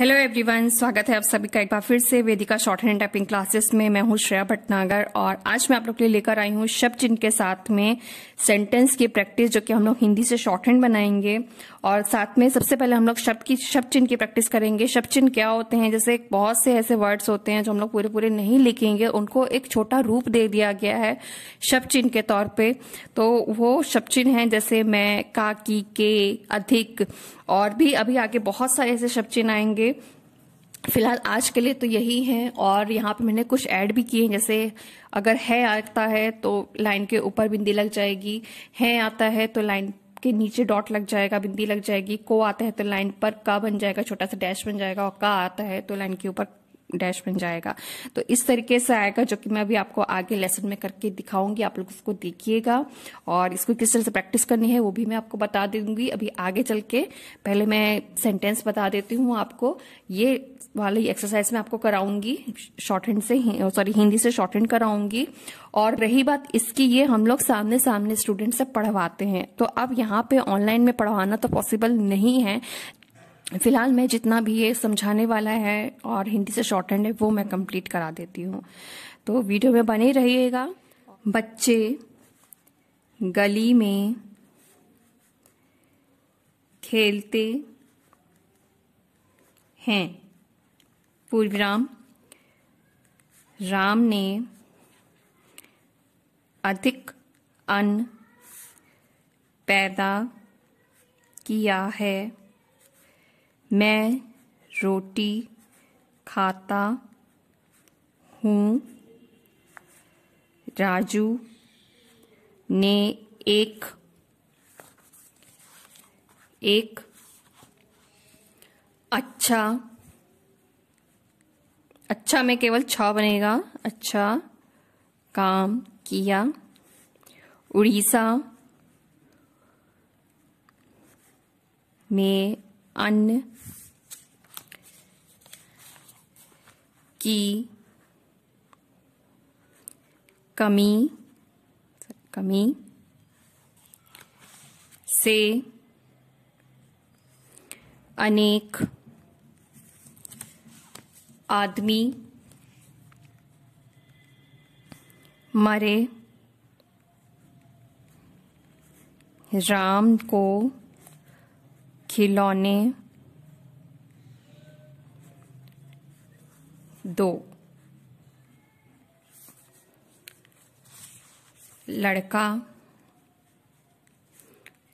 hello everyone स्वागत है आप सभी का एक बार फिर से Vedika shorthand typing classes में मैं हूं श्रेया भटनागर और आज मैं आप लोग के लिए लेकर आई हूं शब्द चिन्ह के साथ में सेंटेंस की प्रैक्टिस जो कि हम लोग हिंदी से शॉर्ट हैंड बनाएंगे और साथ में सबसे पहले हम लोग शब्द की शब्द चिन्ह की प्रैक्टिस करेंगे शब्द चिन्ह क्या होते हैं जैसे बहुत से ऐसे वर्ड्स होते हैं जो हम लोग पूरे पूरे नहीं लिखेंगे उनको एक छोटा रूप दे दिया गया है शब्द चिन्ह के तौर पर तो वो शब्द चिन्ह हैं जैसे मैं का की के अधिक और भी अभी आगे बहुत सारे ऐसे शब्द चिन्ह आएंगे फिलहाल आज के लिए तो यही है और यहाँ पे मैंने कुछ ऐड भी किए हैं जैसे अगर है आता है तो लाइन के ऊपर बिंदी लग जाएगी है आता है तो लाइन के नीचे डॉट लग जाएगा बिंदी लग जाएगी को आता है तो लाइन पर का बन जाएगा छोटा सा डैश बन जाएगा और का आता है तो लाइन के ऊपर डैश बन जाएगा तो इस तरीके से आएगा जो कि मैं अभी आपको आगे लेसन में करके दिखाऊंगी आप लोग उसको देखिएगा और इसको किस तरह से प्रैक्टिस करनी है वो भी मैं आपको बता दूंगी अभी आगे चल के पहले मैं सेंटेंस बता देती हूँ आपको ये वाली एक्सरसाइज मैं आपको कराऊंगी शॉर्ट हैंड से सॉरी हिंदी से शॉर्ट हैंड कराऊंगी और रही बात इसकी ये हम लोग सामने सामने स्टूडेंट से पढ़वाते हैं तो अब यहाँ पे ऑनलाइन में पढ़वाना तो पॉसिबल नहीं है फिलहाल मैं जितना भी ये समझाने वाला है और हिंदी से शॉर्ट हैंड है वो मैं कंप्लीट करा देती हूँ तो वीडियो में बने रहिएगा बच्चे गली में खेलते हैं राम राम ने अधिक अन्न पैदा किया है मैं रोटी खाता हूँ राजू ने एक एक अच्छा अच्छा में केवल छ बनेगा अच्छा काम किया उड़ीसा में अन्न की कमी कमी से अनेक आदमी मरे राम को खिलौने दो लड़का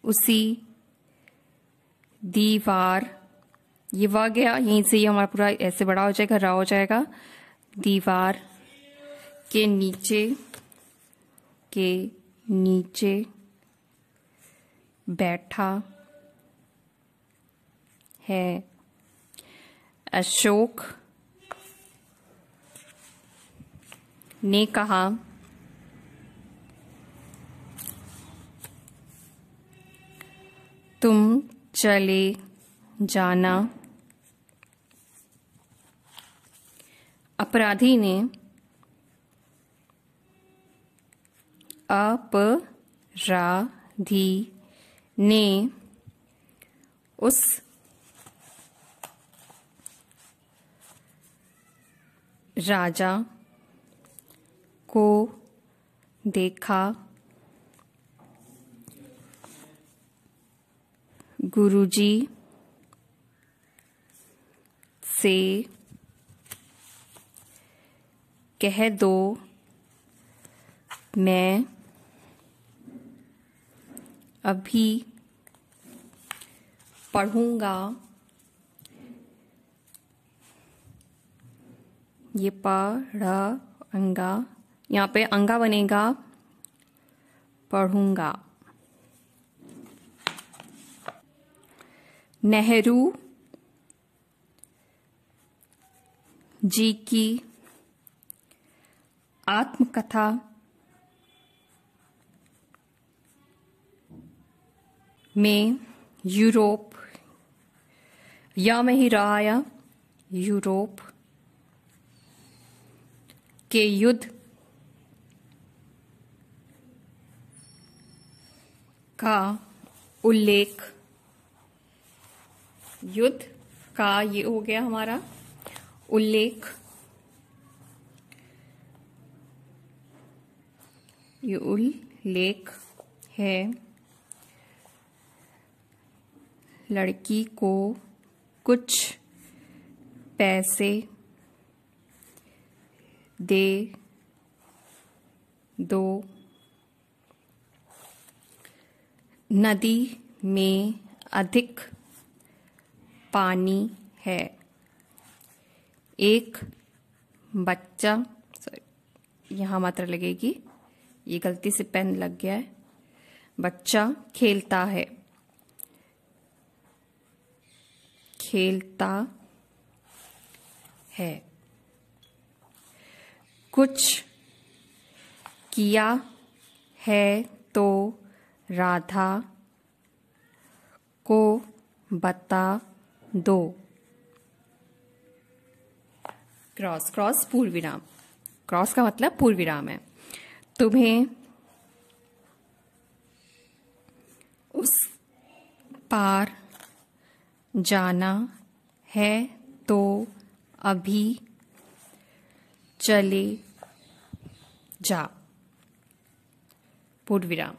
उसी दीवार ये वह गया यहीं से ये हमारा पूरा ऐसे बड़ा हो जाएगा रहा हो जाएगा दीवार के नीचे के नीचे बैठा है अशोक ने कहा तुम चले जाना अपराधी ने अपराधी ने उस राजा को देखा गुरुजी से कह दो मैं अभी पढ़ूंगा ये प र अंगा यहाँ पे अंगा बनेगा पढ़ूंगा नेहरू जी की आत्मकथा में यूरोप या में ही रहा या यूरोप के युद्ध का उल्लेख युद्ध का ये हो गया हमारा उल्लेख ये उल्लेख है लड़की को कुछ पैसे दे दो नदी में अधिक पानी है एक बच्चा सॉरी यहाँ मात्रा लगेगी ये गलती से पेन लग गया है बच्चा खेलता है खेलता है कुछ किया है तो राधा को बता दो क्रॉस क्रॉस पूर्व विराम क्रॉस का मतलब पूर्व विराम है तुम्हें उस पार जाना है तो अभी चले जा पूर्व विराम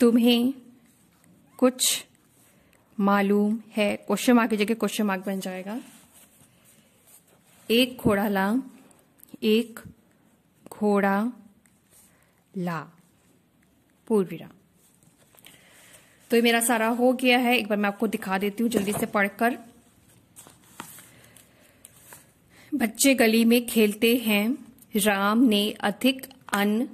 तुम्हें कुछ मालूम है क्वेश्चन मार्क की जगह क्वेश्चन मार्क बन जाएगा एक घोड़ा ला एक घोड़ा ला पूर्वीरा तो ये मेरा सारा हो गया है एक बार मैं आपको दिखा देती हूं जल्दी से पढ़कर बच्चे गली में खेलते हैं राम ने अधिक अन्न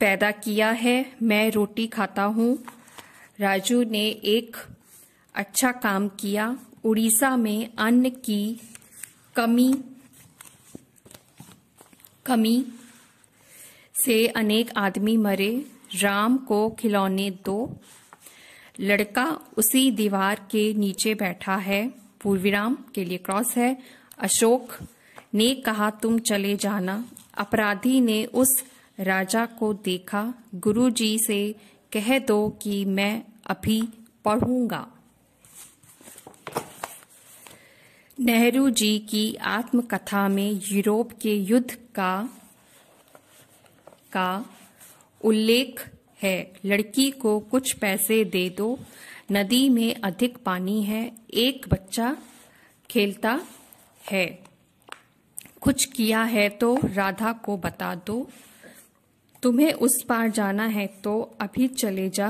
पैदा किया है मैं रोटी खाता हूँ राजू ने एक अच्छा काम किया उड़ीसा में अन्न की कमी कमी से अनेक आदमी मरे राम को खिलौने दो लड़का उसी दीवार के नीचे बैठा है पूर्वीराम के लिए क्रॉस है अशोक ने कहा तुम चले जाना अपराधी ने उस राजा को देखा गुरु जी से कह दो कि मैं अभी पढ़ूंगा नेहरू जी की आत्मकथा में यूरोप के युद्ध का का उल्लेख है लड़की को कुछ पैसे दे दो नदी में अधिक पानी है एक बच्चा खेलता है कुछ किया है तो राधा को बता दो तुम्हें उस पार जाना है तो अभी चले जा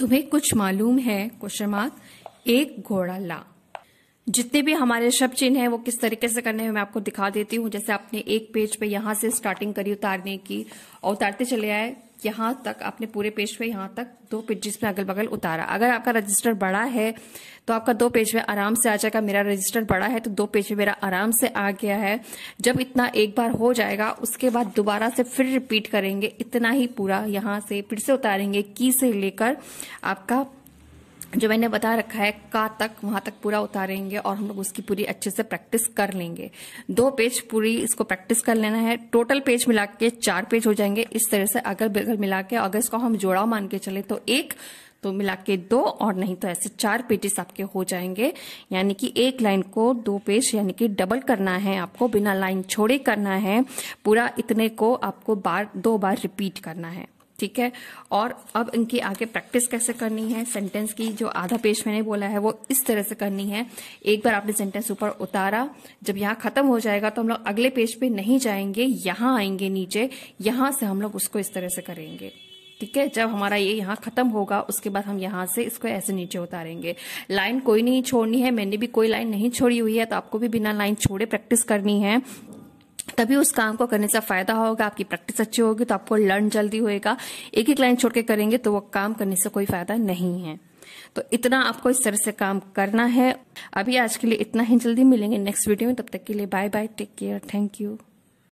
तुम्हें कुछ मालूम है क्वेश्चन मार्क एक घोड़ा ला जितने भी हमारे शब्द चिन्ह है वो किस तरीके से करने हैं मैं आपको दिखा देती हूँ जैसे आपने एक पेज पे यहां से स्टार्टिंग करी उतारने की और उतारते चले आए यहाँ तक आपने पूरे पेज पे यहाँ तक दो पेजेस पे अगल बगल उतारा अगर आपका रजिस्टर बड़ा है तो आपका दो पेज में आराम से आ जाएगा मेरा रजिस्टर बड़ा है तो दो पेज में मेरा आराम से आ गया है जब इतना एक बार हो जाएगा उसके बाद दोबारा से फिर रिपीट करेंगे इतना ही पूरा यहाँ से फिर से उतारेंगे की से लेकर आपका जो मैंने बता रखा है का तक वहां तक पूरा उतारेंगे और हम लोग उसकी पूरी अच्छे से प्रैक्टिस कर लेंगे दो पेज पूरी इसको प्रैक्टिस कर लेना है टोटल पेज मिला के चार पेज हो जाएंगे इस तरह से अगर बगल मिला के अगर इसको हम जोड़ा मान के चले तो एक तो मिला के दो और नहीं तो ऐसे चार पेजेस आपके हो जाएंगे यानी कि एक लाइन को दो पेज यानी कि डबल करना है आपको बिना लाइन छोड़े करना है पूरा इतने को आपको बार दो बार रिपीट करना है ठीक है और अब इनकी आगे प्रैक्टिस कैसे करनी है सेंटेंस की जो आधा पेज मैंने बोला है वो इस तरह से करनी है एक बार आपने सेंटेंस ऊपर उतारा जब यहाँ खत्म हो जाएगा तो हम लोग अगले पेज पे नहीं जाएंगे यहाँ आएंगे नीचे यहाँ से हम लोग उसको इस तरह से करेंगे ठीक है जब हमारा ये यहाँ खत्म होगा उसके बाद हम यहाँ से इसको ऐसे नीचे उतारेंगे लाइन कोई नहीं छोड़नी है मैंने भी कोई लाइन नहीं छोड़ी हुई है तो आपको भी बिना लाइन छोड़े प्रैक्टिस करनी है तभी उस काम को करने से फायदा होगा आपकी प्रैक्टिस अच्छी होगी तो आपको लर्न जल्दी होएगा एक ही क्लाइंट छोड़ के करेंगे तो वो काम करने से कोई फायदा नहीं है तो इतना आपको इस तरह से काम करना है अभी आज के लिए इतना ही जल्दी मिलेंगे नेक्स्ट वीडियो में तब तक के लिए bye bye take care thank you